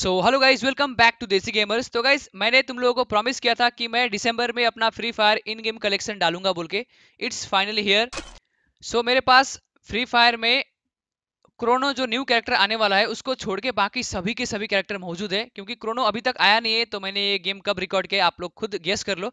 so hello guys welcome back to Desi gamers तो guys मैंने तुम लोगों को प्रॉमिस किया था कि मैं दिसंबर में अपना free fire in game collection डालूंगा बोल के इट्स फाइनली हियर सो मेरे पास फ्री फायर में क्रोनो जो न्यू कैरेक्टर आने वाला है उसको छोड़ के बाकी सभी के सभी कैरेक्टर मौजूद है क्योंकि क्रोनो अभी तक आया नहीं है तो मैंने ये गेम कब रिकॉर्ड किया आप लोग खुद गेस कर लो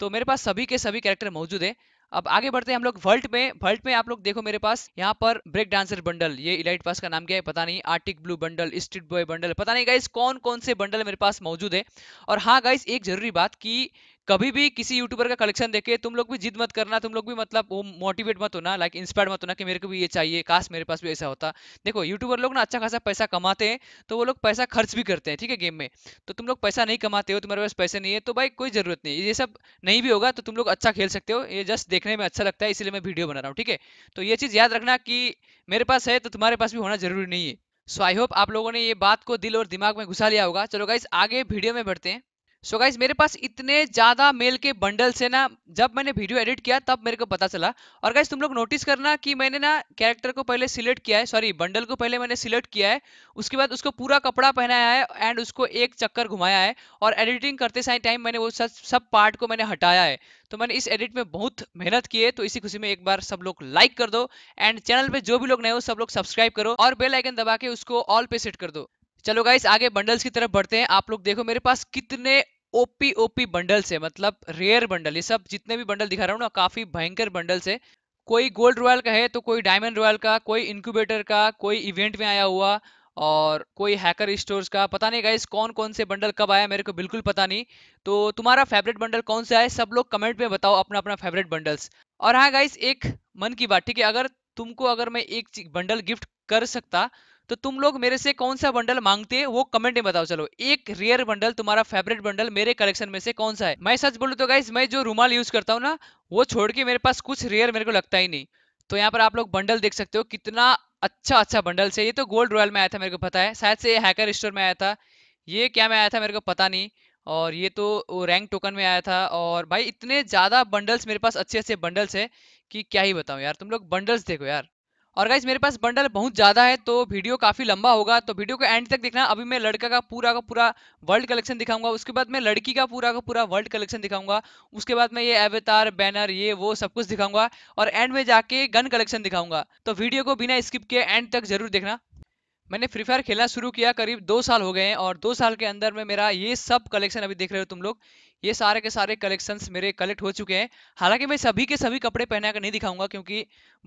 तो मेरे पास सभी के सभी कैरेक्टर मौजूद है अब आगे बढ़ते हैं हम लोग वर्ल्ट में वर्ल्ट में आप लोग देखो मेरे पास यहाँ पर ब्रेक डांसर बंडल ये इलाइट पास का नाम क्या है पता नहीं arctic blue bundle street boy bundle पता नहीं गाइस कौन कौन से बंडल मेरे पास मौजूद है और हाँ गाइस एक जरूरी बात की कभी भी किसी यूट्यूबर का कलेक्शन देखे तुम लोग भी जिद मत करना तुम लोग भी मतलब वो मोटिवेट मत होना लाइक इंस्पायर मत होना कि मेरे को भी ये चाहिए काश मेरे पास भी ऐसा होता देखो यूट्यूबर लोग ना अच्छा खासा पैसा कमाते हैं तो वो लोग पैसा खर्च भी करते हैं ठीक है गेम में तो तुम लोग पैसा नहीं कमाते हो तुम्हारे पास पैसे नहीं है तो भाई कोई जरूरत नहीं ये सब नहीं भी होगा तो तुम लोग अच्छा खेल सकते हो ये जस्ट देखने में अच्छा लगता है इसलिए मैं वीडियो बना रहा हूँ ठीक है तो ये चीज़ याद रखना कि मेरे पास है तो तुम्हारे पास भी होना जरूरी नहीं है सो आई होप आप लोगों ने ये बात को दिल और दिमाग में घुसा लिया होगा चलो गाइस आगे वीडियो में बढ़ते हैं सो so गाइज मेरे पास इतने ज़्यादा मेल के बंडल्स है ना जब मैंने वीडियो एडिट किया तब मेरे को पता चला और गाइज तुम लोग नोटिस करना कि मैंने ना कैरेक्टर को पहले सिलेक्ट किया है सॉरी बंडल को पहले मैंने सिलेक्ट किया है उसके बाद उसको पूरा कपड़ा पहनाया है एंड उसको एक चक्कर घुमाया है और एडिटिंग करते सारे टाइम मैंने वो सब सब पार्ट को मैंने हटाया है तो मैंने इस एडिट में बहुत मेहनत की है तो इसी खुशी में एक बार सब लोग लाइक कर दो एंड चैनल पर जो भी लोग नए हो सब लोग सब्सक्राइब करो और बेल आइकन दबा के उसको ऑल पे सेट कर दो चलो गाइस आगे बंडल्स की तरफ बढ़ते हैं आप लोग देखो मेरे पास कितने ओपी ओपी बंडल्स है मतलब रेयर बंडल ये सब जितने भी बंडल दिखा रहा हूँ ना काफी भयंकर बंडल्स है कोई गोल्ड रॉयल का है तो कोई डायमंड रॉयल का कोई इंक्यूबेटर का कोई इवेंट में आया हुआ और कोई हैकर स्टोर्स का पता नहीं गाइस कौन कौन से बंडल कब आया मेरे को बिल्कुल पता नहीं तो तुम्हारा फेवरेट बंडल कौन सा है सब लोग कमेंट में बताओ अपना अपना फेवरेट बंडल्स और हाँ गाइस एक मन की बात ठीक है अगर तुमको अगर मैं एक बंडल गिफ्ट कर सकता तो तुम लोग मेरे से कौन सा बंडल मांगते हैं वो कमेंट में बताओ चलो एक रेयर बंडल तुम्हारा फेवरेट बंडल मेरे कलेक्शन में से कौन सा है मैं सच बोलू तो गाइज मैं जो रूमाल यूज करता हूँ ना वो छोड़ के मेरे पास कुछ रेयर मेरे को लगता ही नहीं तो यहाँ पर आप लोग बंडल देख सकते हो कितना अच्छा अच्छा बंडल से ये तो गोल्ड रॉयल में आया था मेरे को पता है शायद से ये हैकर स्टोर में आया था ये क्या में आया था मेरे को पता नहीं और ये तो रैंक टोकन में आया था और भाई इतने ज़्यादा बंडल्स मेरे पास अच्छे अच्छे बंडल्स है कि क्या ही बताऊँ यार तुम लोग बंडल्स देखो यार और गाइज मेरे पास बंडल बहुत ज़्यादा है तो वीडियो काफ़ी लंबा होगा तो वीडियो को एंड तक देखना अभी मैं लड़का का पूरा का पूरा वर्ल्ड कलेक्शन दिखाऊंगा उसके बाद मैं लड़की का पूरा का पूरा वर्ल्ड कलेक्शन दिखाऊंगा उसके बाद मैं ये एवेतार बैनर ये वो सब कुछ दिखाऊंगा और एंड में जाके गन कलेक्शन दिखाऊंगा तो वीडियो को बिना स्किप किए एंड तक जरूर देखना मैंने फ्री फायर खेलना शुरू किया करीब दो साल हो गए हैं और दो साल के अंदर में मेरा ये सब कलेक्शन अभी देख रहे हो तुम लोग ये सारे के सारे कलेक्शन मेरे कलेक्ट हो चुके हैं हालांकि मैं सभी के सभी कपड़े पहना कर नहीं दिखाऊंगा क्योंकि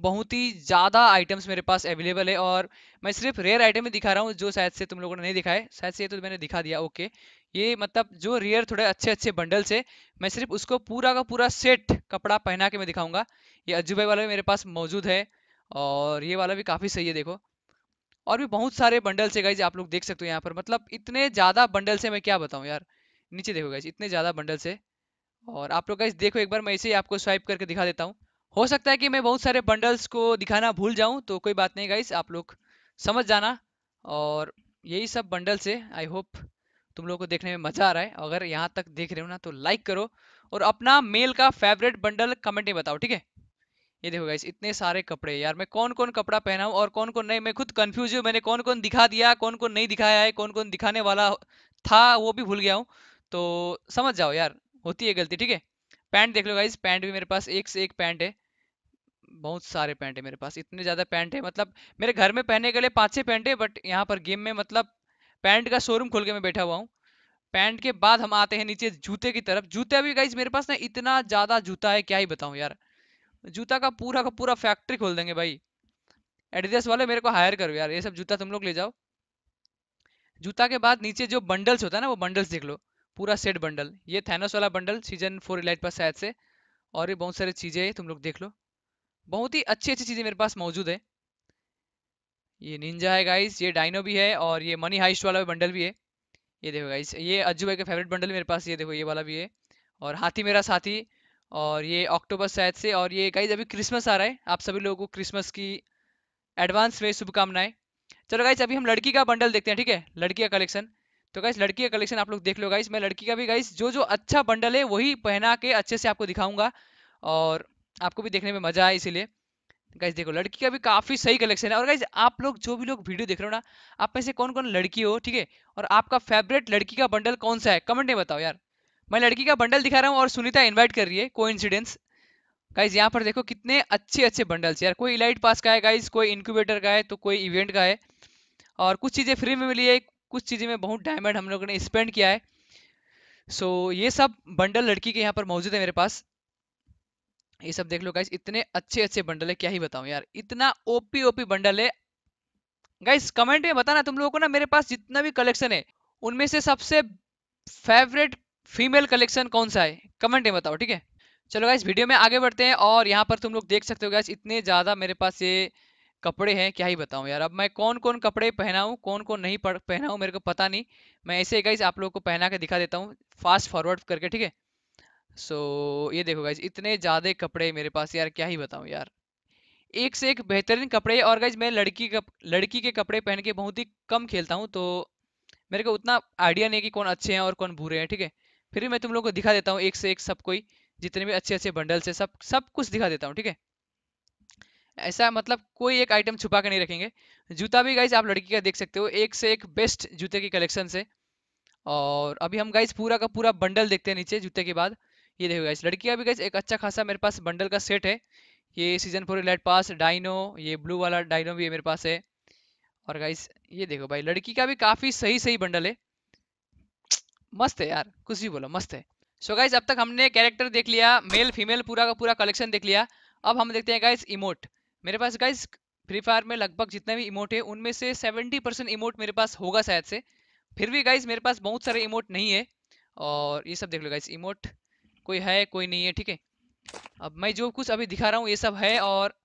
बहुत ही ज़्यादा आइटम्स मेरे पास अवेलेबल है और मैं सिर्फ रेयर आइटम ही दिखा रहा हूँ जो शायद से तुम लोगों ने नहीं दिखाए शायद से ये तो मैंने दिखा दिया ओके ये मतलब जो रेयर थोड़े अच्छे अच्छे बंडल्स है मैं सिर्फ उसको पूरा का पूरा सेट कपड़ा पहना के मैं दिखाऊंगा ये अजूबे वाला भी मेरे पास मौजूद है और ये वाला भी काफ़ी सही है देखो और भी बहुत सारे बंडल्स है गाइज आप लोग देख सकते हो यहाँ पर मतलब इतने ज़्यादा बंडल्स है मैं क्या बताऊँ यार नीचे देखो गाइज इतने ज़्यादा बंडल्स है और आप लोग गाइज देखो एक बार मैं इसे ही आपको स्वाइप करके दिखा देता हूँ हो सकता है कि मैं बहुत सारे बंडल्स को दिखाना भूल जाऊँ तो कोई बात नहीं गाइज आप लोग समझ जाना और यही सब बंडल्स है आई होप तुम लोगों को देखने में मज़ा आ रहा है अगर यहाँ तक देख रहे हो ना तो लाइक करो और अपना मेल का फेवरेट बंडल कमेंट में बताओ ठीक है ये देखो गाइस इतने सारे कपड़े यार मैं कौन कौन कपड़ा पहना हूँ और कौन कौन नहीं मैं खुद कंफ्यूज हूँ मैंने कौन कौन दिखा दिया कौन कौन नहीं दिखाया है कौन कौन दिखाने वाला था वो भी भूल गया हूँ तो समझ जाओ यार होती है गलती ठीक है पैंट देख लो गाइज पैंट भी मेरे पास एक से एक पैंट है बहुत सारे पैंट है मेरे पास इतने ज़्यादा पैंट है मतलब मेरे घर में पहनने के लिए पाँच छः पैंट है बट यहाँ पर गेम में मतलब पैंट का शोरूम खोल के मैं बैठा हुआ हूँ पैंट के बाद हम आते हैं नीचे जूते की तरफ जूते भी गाइज मेरे पास ना इतना ज़्यादा जूता है क्या ही बताऊँ यार जूता का पूरा का पूरा फैक्ट्री खोल देंगे भाई एडिडास वाले मेरे को हायर करो यार ये सब जूता तुम लोग ले जाओ जूता के बाद नीचे जो बंडल्स होता है ना वो बंडल्स देख लो पूरा सेट बंडल ये थैनोस वाला बंडल सीजन फोर इलाइट पर शायद से और ये बहुत सारी चीज़ें तुम लोग देख लो बहुत ही अच्छी अच्छी चीज़ें मेरे पास मौजूद है ये निंजा है गाइस ये डाइनो भी है और ये मनी हाइस्ट वाला बंडल भी है ये देखो गाइस ये अज्जू भाई का फेवरेट बंडल मेरे पास ये देखो ये वाला भी है और हाथी मेरा साथी और ये अक्टूबर शायद से और ये गाइज अभी क्रिसमस आ रहा है आप सभी लोगों को क्रिसमस की एडवांस में शुभकामनाएं चलो गाइज अभी हम लड़की का बंडल देखते हैं ठीक है लड़की का कलेक्शन तो गाइस लड़की का कलेक्शन आप लोग देख लो गाइस मैं लड़की का भी गाइस जो जो अच्छा बंडल है वही पहना के अच्छे से आपको दिखाऊंगा और आपको भी देखने में मजा आए इसीलिए गाइज देखो लड़की का भी काफ़ी सही कलेक्शन है और गाइज आप लोग जो भी लोग वीडियो देख रहे हो ना आप में से कौन कौन लड़की हो ठीक है और आपका फेवरेट लड़की का बंडल कौन सा है कमेंट में बताओ यार मैं लड़की का बंडल दिखा रहा हूँ और सुनीता इन्वाइट कर रही है कोई इंसिडेंस गाइज यहाँ पर देखो कितने अच्छे अच्छे बंडल्स यार कोई इलाइट पास का है गाइज कोई इंक्यूबेटर का है तो कोई इवेंट का है और कुछ चीज़ें फ्री में मिली है कुछ चीज़ें में बहुत डायमंड हम लोगों ने स्पेंड किया है सो so, ये सब बंडल लड़की के यहाँ पर मौजूद है मेरे पास ये सब देख लो गाइस इतने अच्छे अच्छे बंडल है क्या ही बताऊं यार इतना ओपी ओपी बंडल है गाइस कमेंट में बताना तुम लोगों को ना मेरे पास जितना भी कलेक्शन है उनमें से सबसे फेवरेट फीमेल कलेक्शन कौन सा है कमेंट में बताओ ठीक है चलो गाइस वीडियो में आगे बढ़ते हैं और यहाँ पर तुम लोग देख सकते हो गाइस इतने ज़्यादा मेरे पास ये कपड़े हैं क्या ही बताऊं यार अब मैं कौन कौन कपड़े पहनाऊं कौन कौन नहीं पहनाऊं मेरे को पता नहीं मैं ऐसे गाइज आप लोगों को पहना के दिखा देता हूँ फास्ट फॉरवर्ड करके ठीक है सो ये देखो गाइज इतने ज़्यादा कपड़े मेरे पास यार क्या ही बताऊँ यार एक से एक बेहतरीन कपड़े और गाइज मैं लड़की कप, लड़की के कपड़े पहन के बहुत ही कम खेलता हूँ तो मेरे को उतना आइडिया नहीं है कि कौन अच्छे हैं और कौन बुरे हैं ठीक है फिर भी मैं तुम लोग को दिखा देता हूँ एक से एक सब कोई जितने भी अच्छे अच्छे बंडल्स है सब सब कुछ दिखा देता हूँ ठीक है ऐसा मतलब कोई एक आइटम छुपा के नहीं रखेंगे जूता भी गाइज आप लड़की का देख सकते हो एक से एक बेस्ट जूते की कलेक्शन से और अभी हम गाइज पूरा का पूरा बंडल देखते हैं नीचे जूते के बाद ये देखो गाइज लड़की का भी गाइज एक अच्छा खासा मेरे पास बंडल का सेट है ये season four elite pass dino ये ब्लू वाला डाइनो भी मेरे पास है और गाइस ये देखो भाई लड़की का भी काफ़ी सही सही बंडल है मस्त है यार कुछ भी बोलो मस्त है सो so गाइस अब तक हमने कैरेक्टर देख लिया मेल फीमेल पूरा का पूरा कलेक्शन देख लिया अब हम देखते हैं गाइस इमोट मेरे पास गाइज फ्री फायर में लगभग जितने भी इमोट है उनमें से 70 परसेंट इमोट मेरे पास होगा शायद से फिर भी गाइज मेरे पास बहुत सारे इमोट नहीं है और ये सब देख लो गाइज इमोट कोई है कोई नहीं है ठीक है अब मैं जो कुछ अभी दिखा रहा हूँ ये सब है और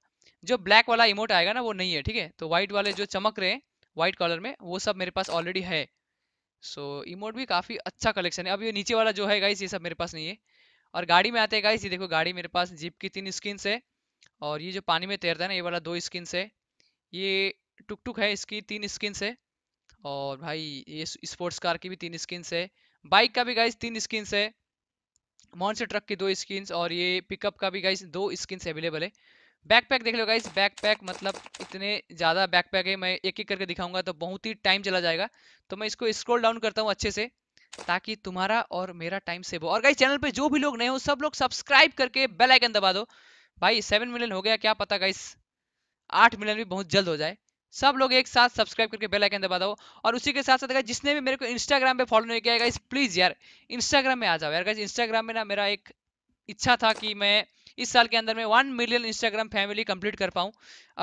जो ब्लैक वाला इमोट आएगा ना वो नहीं है ठीक है तो वाइट वाले जो चमक रहे हैं वाइट कलर में वो सब मेरे पास ऑलरेडी है सो so, इमोट भी काफ़ी अच्छा कलेक्शन है अब ये नीचे वाला जो है गाइज ये सब मेरे पास नहीं है और गाड़ी में आते हैं गाइज ये देखो गाड़ी मेरे पास जीप की तीन स्किन्स है और ये जो पानी में तैरता है ना ये वाला दो स्किन से ये टुक टुक है इसकी तीन स्किन से और भाई ये स्पोर्ट्स कार की भी तीन स्किन से बाइक का भी गाइस तीन स्किन है मॉन्सर ट्रक की दो स्किन और ये पिकअप का भी गाइस दो स्किन्स अवेलेबल है बैकपैक देख लो गाइस बैकपैक मतलब इतने ज़्यादा बैकपैक है मैं एक एक करके दिखाऊंगा तो बहुत ही टाइम चला जाएगा तो मैं इसको स्क्रॉल डाउन करता हूँ अच्छे से ताकि तुम्हारा और मेरा टाइम सेव हो और गाइस चैनल पे जो भी लोग नए हो सब लोग सब्सक्राइब करके बेल आइकन दबा दो भाई सेवन मिलियन हो गया क्या पता गाइस आठ मिलियन भी बहुत जल्द हो जाए सब लोग एक साथ सब्सक्राइब करके बेल आइकन दबा दो और उसी के साथ साथ अगर जिसने भी मेरे को इंस्टाग्राम पे फॉलो नहीं किया है गाइस प्लीज यार इंस्टाग्राम में आ जाओ यार गाइस इंस्टाग्राम में ना मेरा एक इच्छा था कि मैं इस साल के अंदर में one million Instagram family complete कर पाऊँ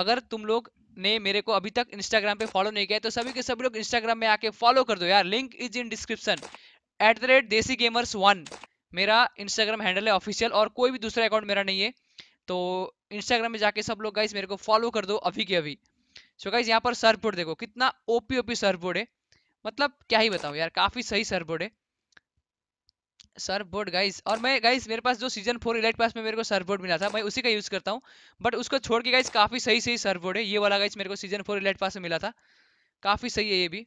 अगर तुम लोग ने मेरे को अभी तक इंस्टाग्राम पे फॉलो नहीं किया तो सभी के सभी लोग इंस्टाग्राम में आके फॉलो कर दो यार link is in description at the rate Desi gamers one मेरा इंस्टाग्राम हैंडल है ऑफिशियल और कोई भी दूसरा अकाउंट मेरा नहीं है तो इंस्टाग्राम में जाके सब लोग गाइज मेरे को फॉलो कर दो अभी के अभी सो गाइज यहाँ पर सर्फबोर्ड देखो कितना ओपी ओपी सर्फबोर्ड है मतलब क्या ही बताऊँ यार काफ़ी सही सर्फबोर्ड है सर्फबोर्ड गाइज और मैं गाइज मेरे पास जो सीजन फोर इलाइट पास में मेरे को सर्फबोर्ड मिला था मैं उसी का यूज़ करता हूँ बट उसको छोड़ के गाइज काफ़ी सही सही सर्फबोर्ड है ये वाला गाइज मेरे को सीजन फोर इलाइट पास में मिला था काफ़ी सही है ये भी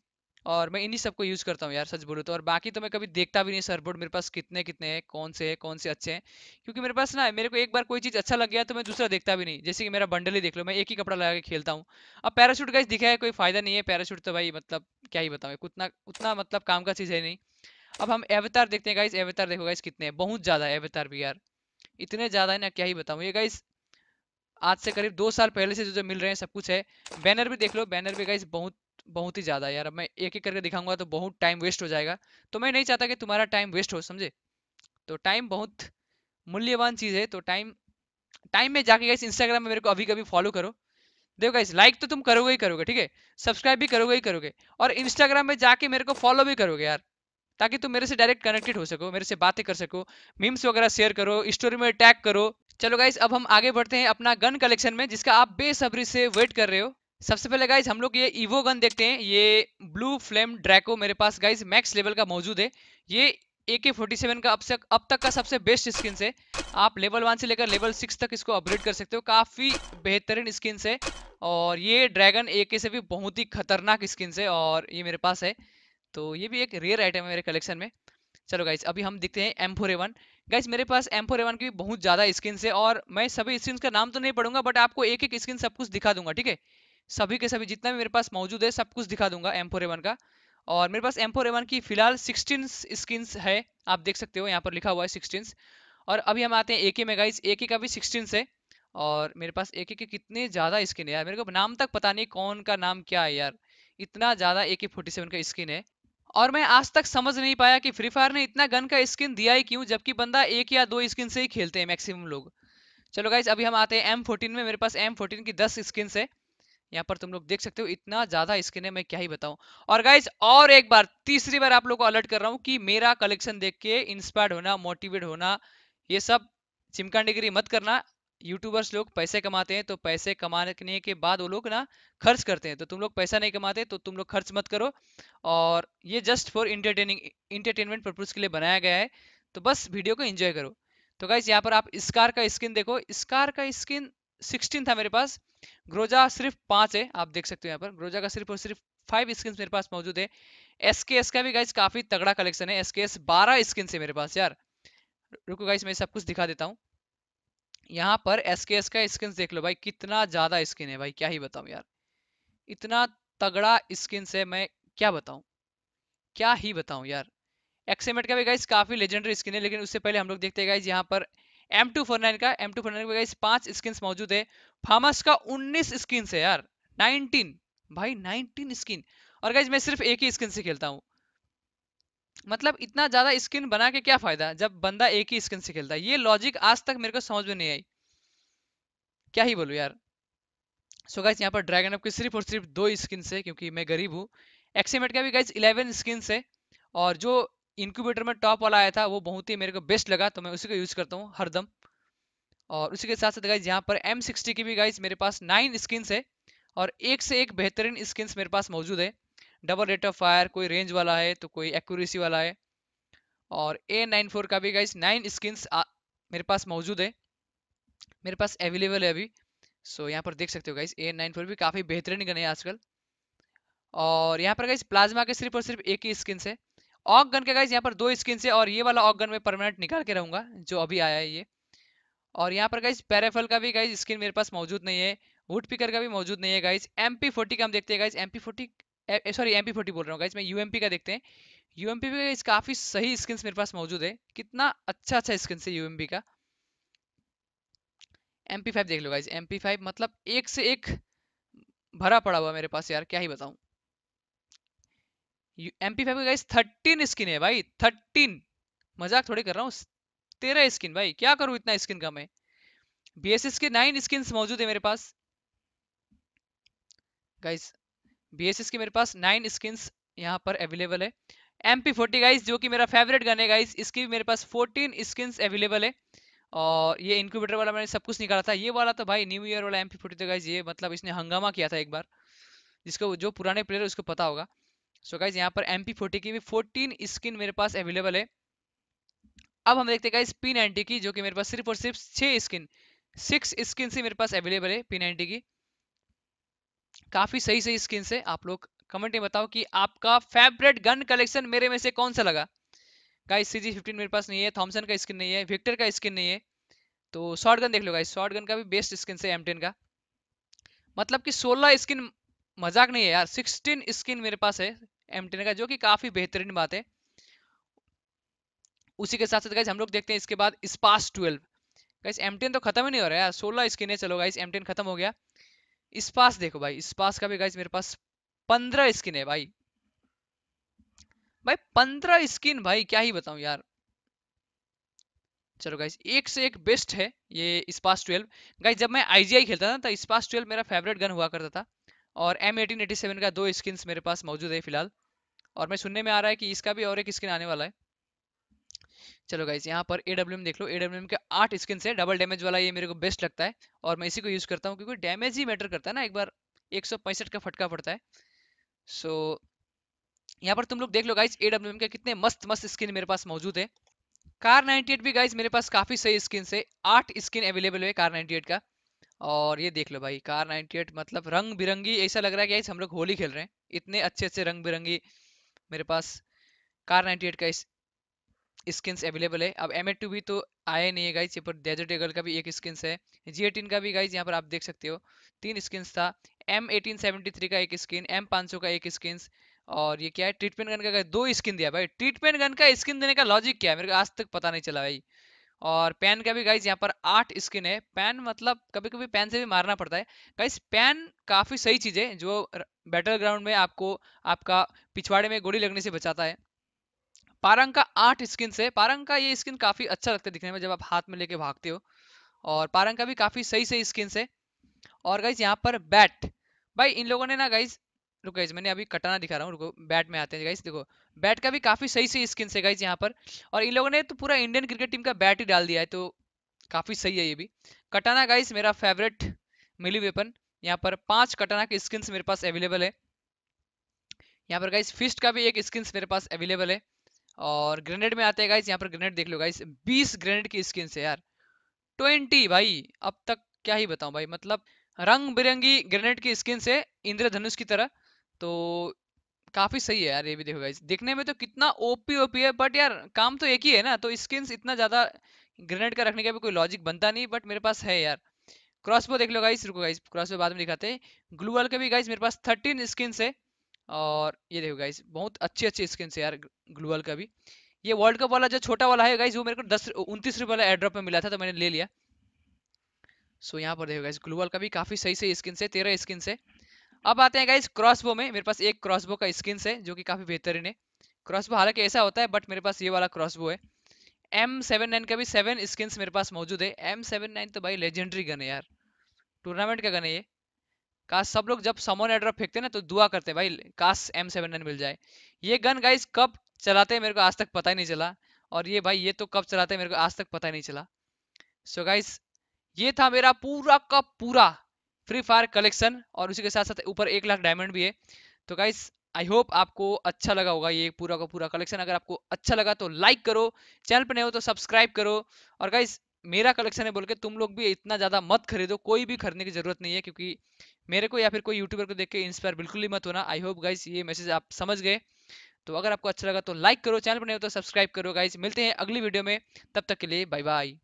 और मैं इन्हीं सबको यूज़ करता हूँ यार सच बोलूँ तो और बाकी तो मैं कभी देखता भी नहीं सरबोर्ड मेरे पास कितने कितने हैं कौन से हैं कौन से अच्छे हैं क्योंकि मेरे पास ना मेरे को एक बार कोई चीज़ अच्छा लग गया तो मैं दूसरा देखता भी नहीं जैसे कि मेरा बंडल ही देख लो मैं एक ही कपड़ा लगा के खेलता हूँ अब पैराशूट का दिखा है कोई फ़ायदा नहीं है पैराशूट तो भाई मतलब क्या ही बताऊँ उतना उतना मतलब काम का चीज़ है नहीं अब हम एवतार देखते हैं गाइस एवतार देखो गाइस कितने हैं बहुत ज़्यादा है एवतार भी यार इतने ज़्यादा है ना क्या ही बताऊँ ये गाइस आज से करीब दो साल पहले से जो जो मिल रहे हैं सब कुछ है बैनर भी देख लो बैनर भी गाइस बहुत बहुत ही ज़्यादा यार अब मैं एक एक करके दिखाऊंगा तो बहुत टाइम वेस्ट हो जाएगा तो मैं नहीं चाहता कि तुम्हारा टाइम वेस्ट हो समझे तो टाइम बहुत मूल्यवान चीज़ है तो टाइम टाइम में जाके गाइस इंस्टाग्राम में मेरे को अभी कभी फॉलो करो देखो गाइस लाइक तो तुम करोगे ही करोगे ठीक है सब्सक्राइब भी करोगे ही करोगे और इंस्टाग्राम में जाके मेरे को फॉलो भी करोगे यार ताकि तुम मेरे से डायरेक्ट कनेक्टेड हो सको मेरे से बातें कर सको मीम्स वगैरह शेयर करो स्टोरी में टैग करो चलो गाइस अब हम आगे बढ़ते हैं अपना गन कलेक्शन में जिसका आप बेसब्री से वेट कर रहे हो सबसे पहले गाइज हम लोग ये ईवो गन देखते हैं ये ब्लू फ्लेम ड्रैको मेरे पास गाइज मैक्स लेवल का मौजूद है ये ए के फोर्टी सेवन का अब तक अब तक का सबसे बेस्ट स्किन है आप लेवल वन से लेकर लेवल सिक्स तक इसको अपग्रेड कर सकते हो काफ़ी बेहतरीन स्किन है और ये ड्रैगन ए के से भी बहुत ही खतरनाक स्किन है और ये मेरे पास है तो ये भी एक रेयर आइटम है मेरे कलेक्शन में चलो गाइज अभी हम देखते हैं एम फोर एवन गाइज मेरे पास एम फोर एवन की बहुत ज़्यादा स्किन है और मैं सभी स्किन का नाम तो नहीं पढ़ूंगा बट आपको एक एक स्किन सब कुछ दिखा दूंगा ठीक है सभी के सभी जितना भी मेरे पास मौजूद है सब कुछ दिखा दूंगा एम फोर का और मेरे पास एम फोर की फिलहाल सिक्सटीन स्किन्स है आप देख सकते हो यहाँ पर लिखा हुआ है सिक्सटीन और अभी हम आते हैं ए के में गाइस ए के का भी सिक्सटीन है और मेरे पास ए के कितने ज़्यादा स्किन है यार मेरे को नाम तक पता नहीं कौन का नाम क्या है यार इतना ज़्यादा ए के फोर्टी सेवन का स्किन है और मैं आज तक समझ नहीं पाया कि फ्री फायर ने इतना गन का स्किन दिया ही क्यों जबकि बंदा एक या दो स्किन से ही खेलते हैं मैक्सिमम लोग चलो गाइज अभी हम आते हैं एम फोर्टीन में मेरे पास एम फोर्टीन की दस स्किन है यहाँ पर तुम लोग देख सकते हो इतना ज्यादा स्किन है मैं क्या ही बताऊं और गाइज और एक बार तीसरी बार आप लोग को अलर्ट कर रहा हूँ कि मेरा कलेक्शन देख के इंस्पायर्ड होना मोटिवेट होना ये सब डिग्री मत करना यूट्यूबर्स लोग पैसे कमाते हैं तो पैसे कमाने के बाद वो लोग ना खर्च करते हैं तो तुम लोग पैसा नहीं कमाते तो तुम लोग खर्च मत करो और ये just for entertaining entertainment purpose के लिए बनाया गया है तो बस वीडियो को एंजॉय करो तो गाइज यहाँ पर आप स्कार का स्किन देखो स्कार का स्किन 16 था मेरे पास ग्रोजा सिर्फ पांच है आप देख सकते हो यहाँ पर ग्रोजा का सिर्फ और सिर्फ फाइव स्किन मेरे पास मौजूद है एस एस का भी गाइस काफी तगड़ा कलेक्शन है एस एस बारह स्किन है मेरे पास यार रुको गाइस मैं सब कुछ दिखा देता हूँ यहाँ पर एस एस का स्किन देख लो भाई कितना ज्यादा स्किन है भाई क्या ही बताऊ यार इतना तगड़ा स्किन से मैं क्या बताऊ क्या ही बताऊ यार एक्सेमेट का भी गाइस काफी लेजेंडरी स्किन है लेकिन उससे पहले हम लोग देखते हैं गाइस यहाँ पर एम टू फोर नाइन का एम टू फोर नाइन का पांच स्किन मौजूद है फामस का उन्नीस स्किन है यार नाइनटीन भाई नाइनटीन स्किन और गाइज मैं सिर्फ एक ही स्किन से खेलता हूँ मतलब इतना ज्यादा स्किन बना के क्या फायदा जब बंदा एक ही स्किन से खेलता है ये लॉजिक आज तक मेरे को समझ में नहीं आई क्या ही बोलू यार सो गाइज यहाँ पर ड्रैगन अप के सिर्फ और सिर्फ दो स्किन से क्योंकि मैं गरीब हूँ एक्सीमेट का भी गाइज इलेवन स्किन से और जो इंक्यूबेटर में टॉप वाला आया था वो बहुत ही मेरे को बेस्ट लगा तो मैं उसी को यूज़ करता हूँ हरदम और उसी के साथ साथ गाइज यहाँ पर एम सिक्सटी की भी गाइज मेरे पास नाइन स्किन्स है और एक से एक बेहतरीन स्किन्स मेरे पास मौजूद है डबल रेट ऑफ फायर कोई रेंज वाला है तो कोई एक्यूरेसी वाला है और ए नाइन फोर का भी गाइज नाइन स्किन्स मेरे पास मौजूद है मेरे पास अवेलेबल है अभी सो यहाँ पर देख सकते हो गाइज ए नाइन फोर भी काफ़ी बेहतरीन गन है आजकल और यहाँ पर गाइज प्लाज्मा के सिर्फ और सिर्फ एक ही स्किन्स है ऑक गन का गाइज यहाँ पर दो स्किन से और ये वाला ऑक गन में परमानेंट निकाल के रहूंगा जो अभी आया है ये और यहाँ पर गाइज पैराफल का भी गाइज स्किन मेरे पास मौजूद नहीं है वुड पिकर का भी मौजूद नहीं है गाइज एम का हम देखते हैं गाइज एम सॉरी एम बोल रहा हूँ गाइज मैं यू का देखते हैं यू एम का इस काफ़ी सही स्किन मेरे पास मौजूद है कितना अच्छा अच्छा स्किन से यू का एम देख लो गाइज एम मतलब एक से एक भरा पड़ा हुआ मेरे पास यार क्या ही बताऊँ MP five guys thirteen skin है भाई थर्टीन मजाक थोड़ी कर रहा हूँ तेरह स्किन भाई क्या करूँ इतना स्किन कम है बीएसएस के नाइन स्किन मौजूद है मेरे पास गाइस बीएसएस के मेरे पास नाइन स्किन यहाँ पर अवेलेबल है एम पी फोर्टी गाइज जो कि मेरा फेवरेट गन है गाइज इसकी भी मेरे पास फोर्टीन स्किन अवेलेबल है और ये इंक्यूबेटर वाला मैंने सब कुछ निकाला था ये वाला तो भाई न्यू ईयर वाला एम पी फोर्टी तो गाइज ये मतलब इसने हंगामा किया था एक बार जिसको जो पुराने प्लेयर उसको पता होगा सो गाइज यहाँ पर एम पी की भी फोर्टीन स्किन मेरे पास अवेलेबल है अब हम देखते हैं पी नाइनटी की जो कि मेरे पास सिर्फ और सिर्फ छः स्किन सिक्स स्किन से मेरे पास अवेलेबल है पी नाइनटी की काफ़ी सही सही स्किन से आप लोग कमेंट में बताओ कि आपका फेवरेट गन कलेक्शन मेरे में से कौन सा लगा गाइस सी जी फिफ्टीन मेरे पास नहीं है थॉमसन का स्किन नहीं है विक्टर का स्किन नहीं है तो शॉर्ट गन देख लो गाइस शॉर्ट गन का भी बेस्ट स्किन से एम का मतलब कि सोलह स्किन मजाक नहीं है यार सिक्सटीन स्किन मेरे पास है एम का जो कि काफी बेहतरीन बात है उसी के साथ साथ हम लोग देखते हैं इसके बाद स्पास ट्वेल्व गाइस एम तो खत्म ही नहीं हो रहा है सोलह स्किन है चलो गाइस एम खत्म हो गया स्पास देखो भाई स्पास का भी गाइस मेरे पास पंद्रह स्किन है भाई भाई पंद्रह स्किन भाई क्या ही बताऊं यार चलो गाइस एक से एक बेस्ट है ये स्पास ट्वेल्व गाइस जब मैं आईजीआई खेलता था तो स्पास ट्वेल्व मेरा फेवरेट गन हुआ करता था और एम एटीन एटी सेवन का दो स्किन्स मेरे पास मौजूद है फिलहाल और मैं सुनने में आ रहा है कि इसका भी और एक स्किन आने वाला है चलो गाइस यहाँ पर ए डब्ल्यू एम देख लो ए डब्ल्यू एम के आठ स्किन है डबल डैमेज वाला ये मेरे को बेस्ट लगता है और मैं इसी को यूज़ करता हूँ क्योंकि डैमेज ही मैटर करता है ना एक बार एक का फटका पड़ता है सो so, यहाँ पर तुम लोग देख लो गाइस ए डब्ल्यू एम के कितने मस्त मस्त स्किन मेरे पास मौजूद है कार 98 भी गाइस मेरे पास काफ़ी सही स्किन है आठ स्किन अवेलेबल है कार 98 का और ये देख लो भाई कार 98 मतलब रंग बिरंगी ऐसा लग रहा है कि हम लोग होली खेल रहे हैं इतने अच्छे अच्छे रंग बिरंगी मेरे पास कार 98 का इस स्किन्स अवेलेबल है अब एम भी तो आए नहीं है गाइज यहाँ पर डेजर्ट एगल का भी एक स्किन्स है जी एटीन का भी गाइज यहाँ पर आप देख सकते हो तीन स्किन्स था एम एटीन सेवेंटी थ्री का एक स्किन एम पाँच सौ का एक स्किन्स और ये क्या है ट्रीटमेंट गन का दो स्किन दिया भाई ट्रीटमेंट गन का स्किन देने का लॉजिक क्या है मेरे को आज तक पता नहीं चला भाई और पैन का भी गाइज यहाँ पर आठ स्किन है पैन मतलब कभी कभी पैन से भी मारना पड़ता है गाइज पैन काफ़ी सही चीज़ है जो बैटल ग्राउंड में आपको आपका पिछवाड़े में गोली लगने से बचाता है पारंग का आठ स्किन से पारंग का ये स्किन काफ़ी अच्छा लगता है दिखने में जब आप हाथ में लेके भागते हो और पारंग का भी काफ़ी सही सही स्किन से और गाइज यहाँ पर बैट भाई इन लोगों ने ना गाइज रुक गाइज मैंने अभी कटाना दिखा रहा हूँ रुको बैट में आते हैं गाइज देखो बैट का भी काफी सही सही स्किन है गाइज यहाँ पर और इन लोगों ने तो पूरा इंडियन क्रिकेट टीम का बैट ही डाल दिया है तो काफी सही है ये भी कटाना गाइज मेरा फेवरेट मिली वेपन यहाँ पर पांच कटाना के स्किन मेरे पास अवेलेबल है यहाँ पर गाइज फिस्ट का भी एक स्किन मेरे पास अवेलेबल है और ग्रेनेड में आते हैं गाइस यहाँ पर ग्रेनेड देख लो गाइस बीस ग्रेनेड की स्किन है यार ट्वेंटी भाई अब तक क्या ही बताऊं भाई मतलब रंग बिरंगी ग्रेनेड की स्किन से इंद्रधनुष की तरह तो काफी सही है यार ये भी देखो गाइस दिखने में तो कितना ओपी ओपी है बट यार काम तो एक ही है ना तो स्किन्स इतना ज्यादा ग्रेनेड का रखने का भी कोई लॉजिक बनता नहीं बट मेरे पास है यार क्रॉसबो देख लो गाइस रुको गाइस क्रॉसबो बाद में दिखाते हैं ग्लूअल के भी गाइस मेरे पास थर्टीन स्किन्स है और ये देखो गाइस बहुत अच्छी अच्छी स्किन्स है यार ग्लूअल का भी ये वर्ल्ड कप वाला जो छोटा वाला है गाइस वो मेरे को दस उनतीस रुपये वाला एड्रॉप में मिला था तो मैंने ले लिया सो यहाँ पर देखो गाइस ग्लूअल का भी काफी सही सही स्किन है तेरह स्किन है अब आते हैं गाइज क्रॉसबो में मेरे पास एक क्रॉसबो का स्किन है जो कि काफी बेहतरीन है क्रॉसबो हालांकि ऐसा होता है बट मेरे पास ये वाला क्रॉसबो है एम सेवन नाइन का भी सेवन स्किन मेरे पास मौजूद है एम सेवन नाइन तो भाई लेजेंडरी गन है यार टूर्नामेंट का गन है ये काश सब लोग जब समोन एड्रॉप फेंकते ना तो दुआ करते हैं भाई काश एम सेवन नाइन मिल जाए ये गन गाइज कब चलाते हैं मेरे को आज तक पता ही नहीं चला और ये भाई ये तो कब चलाते हैं मेरे को आज तक पता ही नहीं चला सो so गाइज ये था मेरा पूरा का पूरा फ्री फायर कलेक्शन और उसी के साथ साथ ऊपर एक लाख डायमंड भी है तो गाइस आई होप आपको अच्छा लगा होगा ये पूरा का पूरा कलेक्शन अगर आपको अच्छा लगा तो लाइक करो चैनल पर नहीं हो तो सब्सक्राइब करो और गाइस मेरा कलेक्शन है बोल के तुम लोग भी इतना ज़्यादा मत खरीदो कोई भी खरीदने की ज़रूरत नहीं है क्योंकि मेरे को या फिर कोई यूट्यूबर को देख के इंस्पायर बिल्कुल ही मत होना आई होप गाइस ये मैसेज आप समझ गए तो अगर आपको अच्छा लगा तो लाइक करो चैनल पर नहीं हो तो सब्सक्राइब करो गाइस मिलते हैं अगली वीडियो में तब तक के लिए बाय बाय